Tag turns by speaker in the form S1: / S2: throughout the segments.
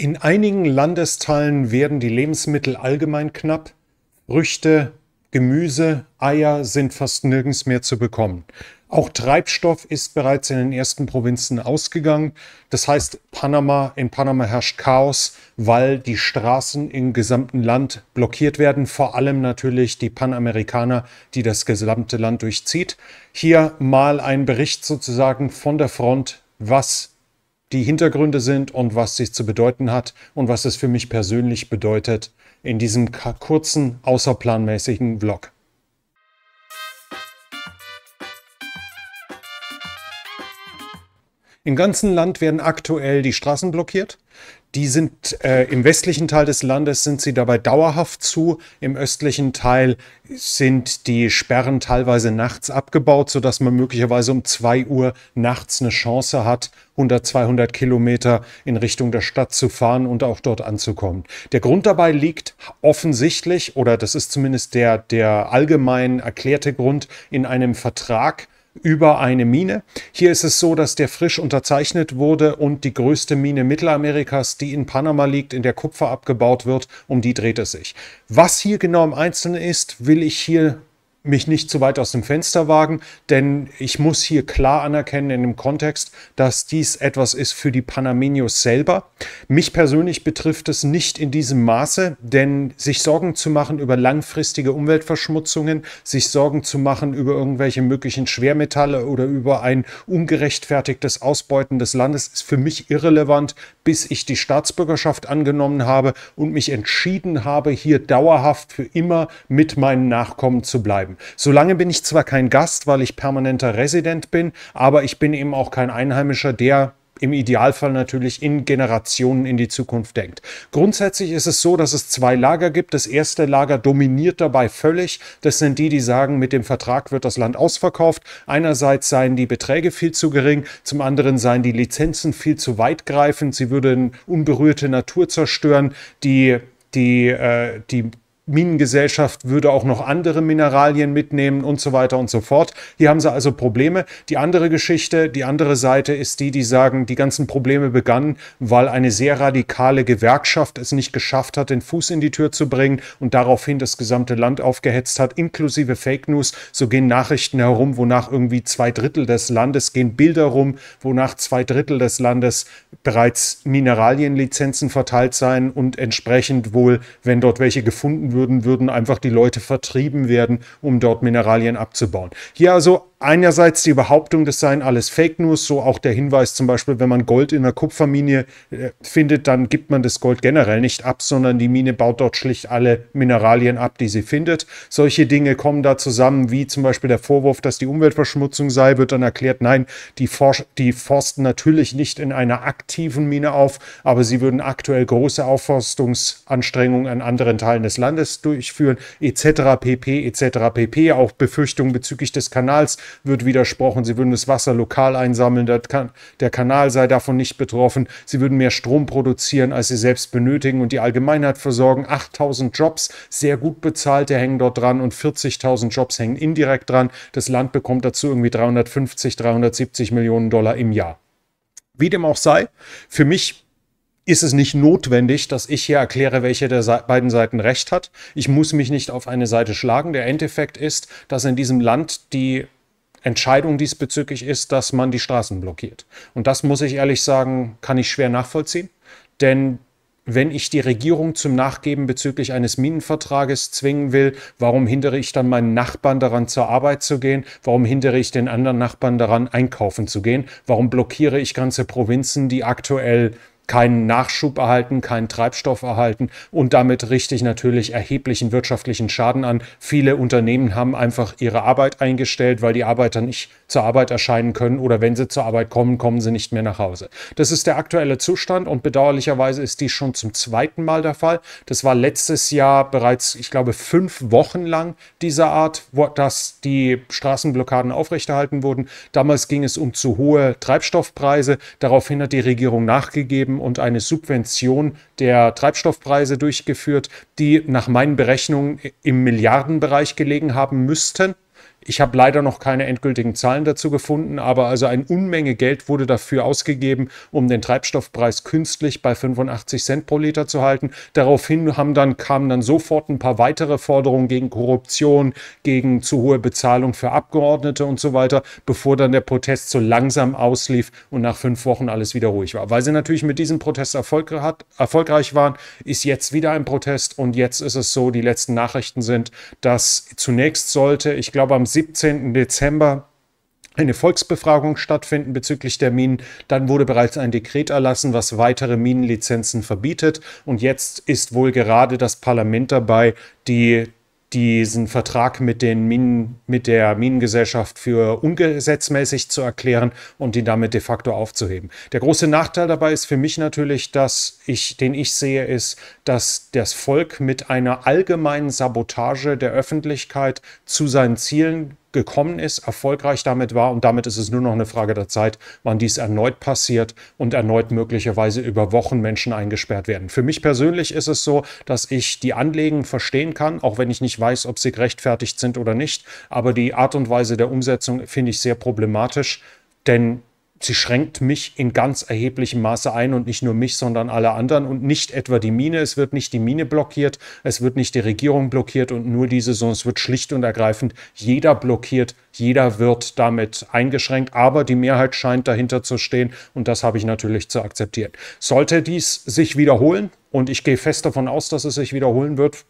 S1: In einigen Landesteilen werden die Lebensmittel allgemein knapp. Früchte, Gemüse, Eier sind fast nirgends mehr zu bekommen. Auch Treibstoff ist bereits in den ersten Provinzen ausgegangen. Das heißt, Panama, in Panama herrscht Chaos, weil die Straßen im gesamten Land blockiert werden. Vor allem natürlich die Panamerikaner, die das gesamte Land durchzieht. Hier mal ein Bericht sozusagen von der Front, was die Hintergründe sind und was dies zu bedeuten hat und was es für mich persönlich bedeutet in diesem kurzen, außerplanmäßigen Vlog. Im ganzen Land werden aktuell die Straßen blockiert. Die sind äh, im westlichen Teil des Landes sind sie dabei dauerhaft zu. Im östlichen Teil sind die Sperren teilweise nachts abgebaut, sodass man möglicherweise um 2 Uhr nachts eine Chance hat, 100, 200 Kilometer in Richtung der Stadt zu fahren und auch dort anzukommen. Der Grund dabei liegt offensichtlich, oder das ist zumindest der, der allgemein erklärte Grund, in einem Vertrag, über eine Mine. Hier ist es so, dass der frisch unterzeichnet wurde und die größte Mine Mittelamerikas, die in Panama liegt, in der Kupfer abgebaut wird, um die dreht es sich. Was hier genau im Einzelnen ist, will ich hier mich nicht zu weit aus dem Fenster wagen, denn ich muss hier klar anerkennen in dem Kontext, dass dies etwas ist für die Panamenios selber. Mich persönlich betrifft es nicht in diesem Maße, denn sich Sorgen zu machen über langfristige Umweltverschmutzungen, sich Sorgen zu machen über irgendwelche möglichen Schwermetalle oder über ein ungerechtfertigtes Ausbeuten des Landes ist für mich irrelevant, bis ich die Staatsbürgerschaft angenommen habe und mich entschieden habe, hier dauerhaft für immer mit meinen Nachkommen zu bleiben bleiben. Solange bin ich zwar kein Gast, weil ich permanenter Resident bin, aber ich bin eben auch kein Einheimischer, der im Idealfall natürlich in Generationen in die Zukunft denkt. Grundsätzlich ist es so, dass es zwei Lager gibt. Das erste Lager dominiert dabei völlig. Das sind die, die sagen, mit dem Vertrag wird das Land ausverkauft. Einerseits seien die Beträge viel zu gering, zum anderen seien die Lizenzen viel zu weitgreifend. Sie würden unberührte Natur zerstören. Die die, äh, die Minengesellschaft würde auch noch andere Mineralien mitnehmen und so weiter und so fort. Hier haben sie also Probleme. Die andere Geschichte, die andere Seite ist die, die sagen, die ganzen Probleme begannen, weil eine sehr radikale Gewerkschaft es nicht geschafft hat, den Fuß in die Tür zu bringen und daraufhin das gesamte Land aufgehetzt hat, inklusive Fake News. So gehen Nachrichten herum, wonach irgendwie zwei Drittel des Landes gehen Bilder rum, wonach zwei Drittel des Landes bereits Mineralienlizenzen verteilt seien und entsprechend wohl, wenn dort welche gefunden würden, würden, würden einfach die Leute vertrieben werden, um dort Mineralien abzubauen. Hier also einerseits die Behauptung, das seien alles Fake News, so auch der Hinweis zum Beispiel, wenn man Gold in einer Kupferminie äh, findet, dann gibt man das Gold generell nicht ab, sondern die Mine baut dort schlicht alle Mineralien ab, die sie findet. Solche Dinge kommen da zusammen, wie zum Beispiel der Vorwurf, dass die Umweltverschmutzung sei, wird dann erklärt, nein, die, For die forsten natürlich nicht in einer aktiven Mine auf, aber sie würden aktuell große Aufforstungsanstrengungen an anderen Teilen des Landes durchführen, etc. pp, etc. pp, auch Befürchtungen bezüglich des Kanals, wird widersprochen. Sie würden das Wasser lokal einsammeln, der Kanal sei davon nicht betroffen. Sie würden mehr Strom produzieren, als sie selbst benötigen und die Allgemeinheit versorgen. 8000 Jobs, sehr gut bezahlte, hängen dort dran und 40.000 Jobs hängen indirekt dran. Das Land bekommt dazu irgendwie 350, 370 Millionen Dollar im Jahr. Wie dem auch sei, für mich ist es nicht notwendig, dass ich hier erkläre, welche der beiden Seiten recht hat. Ich muss mich nicht auf eine Seite schlagen. Der Endeffekt ist, dass in diesem Land die Entscheidung diesbezüglich ist, dass man die Straßen blockiert. Und das muss ich ehrlich sagen, kann ich schwer nachvollziehen. Denn wenn ich die Regierung zum Nachgeben bezüglich eines Minenvertrages zwingen will, warum hindere ich dann meinen Nachbarn daran, zur Arbeit zu gehen? Warum hindere ich den anderen Nachbarn daran, einkaufen zu gehen? Warum blockiere ich ganze Provinzen, die aktuell keinen Nachschub erhalten, keinen Treibstoff erhalten und damit richte ich natürlich erheblichen wirtschaftlichen Schaden an. Viele Unternehmen haben einfach ihre Arbeit eingestellt, weil die Arbeiter nicht zur Arbeit erscheinen können oder wenn sie zur Arbeit kommen, kommen sie nicht mehr nach Hause. Das ist der aktuelle Zustand und bedauerlicherweise ist dies schon zum zweiten Mal der Fall. Das war letztes Jahr bereits, ich glaube, fünf Wochen lang dieser Art, dass die Straßenblockaden aufrechterhalten wurden. Damals ging es um zu hohe Treibstoffpreise. Daraufhin hat die Regierung nachgegeben und eine Subvention der Treibstoffpreise durchgeführt, die nach meinen Berechnungen im Milliardenbereich gelegen haben müssten. Ich habe leider noch keine endgültigen Zahlen dazu gefunden, aber also eine Unmenge Geld wurde dafür ausgegeben, um den Treibstoffpreis künstlich bei 85 Cent pro Liter zu halten. Daraufhin haben dann, kamen dann sofort ein paar weitere Forderungen gegen Korruption, gegen zu hohe Bezahlung für Abgeordnete und so weiter, bevor dann der Protest so langsam auslief und nach fünf Wochen alles wieder ruhig war. Weil sie natürlich mit diesem Protest Erfolg hat, erfolgreich waren, ist jetzt wieder ein Protest und jetzt ist es so, die letzten Nachrichten sind, dass zunächst sollte, ich glaube am 17. Dezember eine Volksbefragung stattfinden bezüglich der Minen. Dann wurde bereits ein Dekret erlassen, was weitere Minenlizenzen verbietet. Und jetzt ist wohl gerade das Parlament dabei, die diesen Vertrag mit, den Minen, mit der Minengesellschaft für ungesetzmäßig zu erklären und ihn damit de facto aufzuheben. Der große Nachteil dabei ist für mich natürlich, dass ich, den ich sehe, ist, dass das Volk mit einer allgemeinen Sabotage der Öffentlichkeit zu seinen Zielen gekommen ist, erfolgreich damit war und damit ist es nur noch eine Frage der Zeit, wann dies erneut passiert und erneut möglicherweise über Wochen Menschen eingesperrt werden. Für mich persönlich ist es so, dass ich die Anliegen verstehen kann, auch wenn ich nicht weiß, ob sie gerechtfertigt sind oder nicht, aber die Art und Weise der Umsetzung finde ich sehr problematisch, denn sie schränkt mich in ganz erheblichem Maße ein und nicht nur mich, sondern alle anderen und nicht etwa die Mine. Es wird nicht die Mine blockiert, es wird nicht die Regierung blockiert und nur diese, sondern es wird schlicht und ergreifend jeder blockiert, jeder wird damit eingeschränkt, aber die Mehrheit scheint dahinter zu stehen und das habe ich natürlich zu akzeptieren. Sollte dies sich wiederholen, und ich gehe fest davon aus, dass es sich wiederholen wird,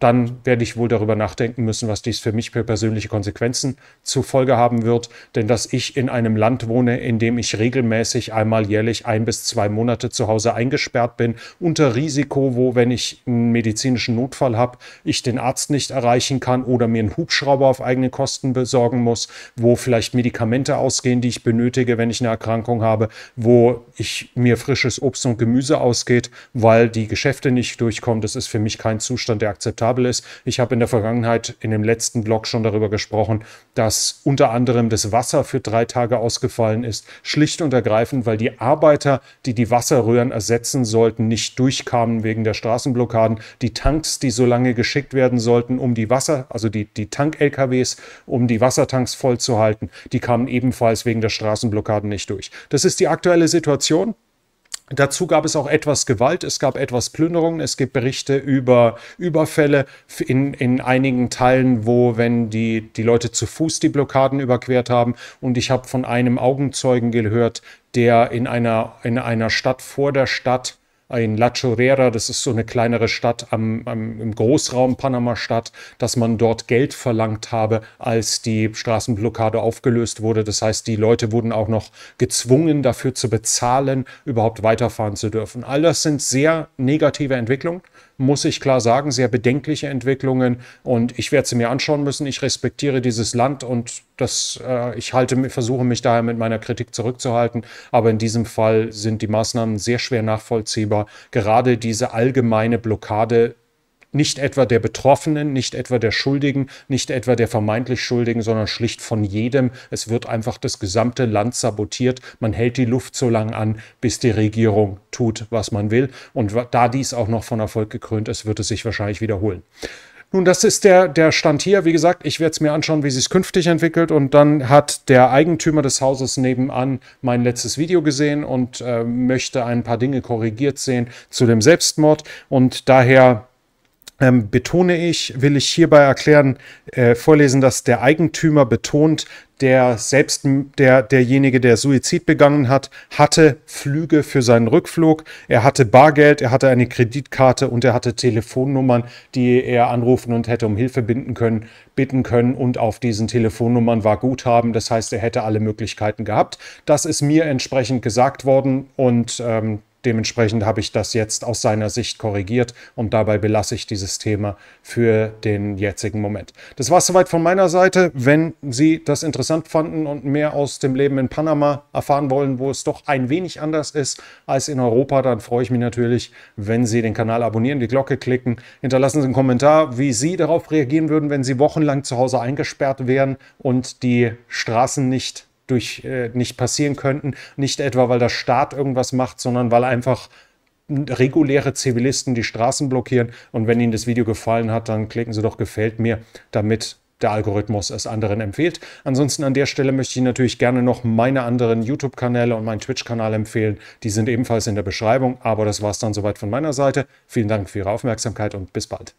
S1: dann werde ich wohl darüber nachdenken müssen, was dies für mich für persönliche Konsequenzen zur Folge haben wird. Denn dass ich in einem Land wohne, in dem ich regelmäßig einmal jährlich ein bis zwei Monate zu Hause eingesperrt bin, unter Risiko, wo, wenn ich einen medizinischen Notfall habe, ich den Arzt nicht erreichen kann oder mir einen Hubschrauber auf eigene Kosten besorgen muss, wo vielleicht Medikamente ausgehen, die ich benötige, wenn ich eine Erkrankung habe, wo ich mir frisches Obst und Gemüse ausgeht, weil die Geschäfte nicht durchkommen. Das ist für mich kein Zustand, der akzeptabel profitabel ist. Ich habe in der Vergangenheit in dem letzten Blog schon darüber gesprochen, dass unter anderem das Wasser für drei Tage ausgefallen ist, schlicht und ergreifend, weil die Arbeiter, die die Wasserröhren ersetzen sollten, nicht durchkamen wegen der Straßenblockaden. Die Tanks, die so lange geschickt werden sollten, um die Wasser, also die, die Tank-LKWs, um die Wassertanks vollzuhalten, die kamen ebenfalls wegen der Straßenblockaden nicht durch. Das ist die aktuelle Situation. Dazu gab es auch etwas Gewalt, es gab etwas Plünderungen, es gibt Berichte über Überfälle in, in einigen Teilen, wo, wenn die, die Leute zu Fuß die Blockaden überquert haben. Und ich habe von einem Augenzeugen gehört, der in einer, in einer Stadt vor der Stadt in La Chorera, das ist so eine kleinere Stadt am, am, im Großraum Panama-Stadt, dass man dort Geld verlangt habe, als die Straßenblockade aufgelöst wurde. Das heißt, die Leute wurden auch noch gezwungen, dafür zu bezahlen, überhaupt weiterfahren zu dürfen. All das sind sehr negative Entwicklungen muss ich klar sagen, sehr bedenkliche Entwicklungen. Und ich werde sie mir anschauen müssen. Ich respektiere dieses Land und das, äh, ich halte, versuche mich daher mit meiner Kritik zurückzuhalten. Aber in diesem Fall sind die Maßnahmen sehr schwer nachvollziehbar. Gerade diese allgemeine Blockade nicht etwa der Betroffenen, nicht etwa der Schuldigen, nicht etwa der vermeintlich Schuldigen, sondern schlicht von jedem. Es wird einfach das gesamte Land sabotiert. Man hält die Luft so lange an, bis die Regierung tut, was man will. Und da dies auch noch von Erfolg gekrönt ist, wird es sich wahrscheinlich wiederholen. Nun, das ist der, der Stand hier. Wie gesagt, ich werde es mir anschauen, wie es sich künftig entwickelt. Und dann hat der Eigentümer des Hauses nebenan mein letztes Video gesehen und äh, möchte ein paar Dinge korrigiert sehen zu dem Selbstmord. Und daher ähm, betone ich, will ich hierbei erklären, äh, vorlesen, dass der Eigentümer betont, der selbst der derjenige, der Suizid begangen hat, hatte Flüge für seinen Rückflug, er hatte Bargeld, er hatte eine Kreditkarte und er hatte Telefonnummern, die er anrufen und hätte um Hilfe binden können, bitten können und auf diesen Telefonnummern war Guthaben, das heißt, er hätte alle Möglichkeiten gehabt. Das ist mir entsprechend gesagt worden und ähm, Dementsprechend habe ich das jetzt aus seiner Sicht korrigiert und dabei belasse ich dieses Thema für den jetzigen Moment. Das war es soweit von meiner Seite. Wenn Sie das interessant fanden und mehr aus dem Leben in Panama erfahren wollen, wo es doch ein wenig anders ist als in Europa, dann freue ich mich natürlich, wenn Sie den Kanal abonnieren, die Glocke klicken, hinterlassen Sie einen Kommentar, wie Sie darauf reagieren würden, wenn Sie wochenlang zu Hause eingesperrt wären und die Straßen nicht durch äh, nicht passieren könnten. Nicht etwa, weil der Staat irgendwas macht, sondern weil einfach reguläre Zivilisten die Straßen blockieren. Und wenn Ihnen das Video gefallen hat, dann klicken Sie doch gefällt mir, damit der Algorithmus es anderen empfiehlt. Ansonsten an der Stelle möchte ich natürlich gerne noch meine anderen YouTube-Kanäle und meinen Twitch-Kanal empfehlen. Die sind ebenfalls in der Beschreibung, aber das war es dann soweit von meiner Seite. Vielen Dank für Ihre Aufmerksamkeit und bis bald.